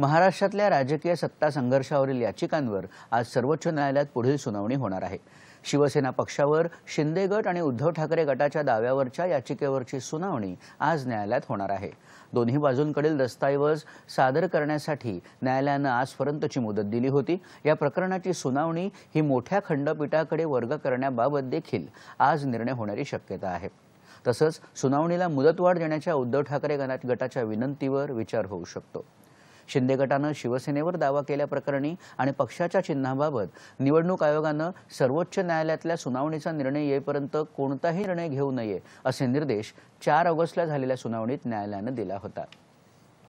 महाराष्ट्रातल्या राजकीय सत्ता संघर्षावरील याचिकांवर आज सर्वोच्च न्यायालयात पुढील सुनावणी होणार आहे शिवसेना पक्षावर शिंदे गट आणि उद्धव ठाकरे गटाच्या दाव्यावरच्या याचिकेवरची सुनावणी आज न्यायालयात होणार आहे दोन्ही बाजूंकडील दस्तऐवज सादर करण्यासाठी न्यायालयानं आजपर्यंतची मुदत दिली होती या प्रकरणाची सुनावणी ही मोठ्या खंडपीठाकडे वर्ग करण्याबाबत देखील आज निर्णय होण्याची शक्यता आहे तसंच सुनावणीला मुदतवाढ देण्याच्या उद्धव ठाकरे गटाच्या विनंतीवर विचार होऊ शकतो शिंदे गटानं शिवसेनेवर दावा केल्याप्रकरणी आणि पक्षाच्या चिन्हाबाबत निवडणूक आयोगानं सर्वोच्च न्यायालयातल्या सुनावणीचा निर्णय येईपर्यंत कोणताही निर्णय घेऊ नये असे निर्देश चार ऑगस्टला झालेल्या सुनावणीत न्यायालयानं दिला होता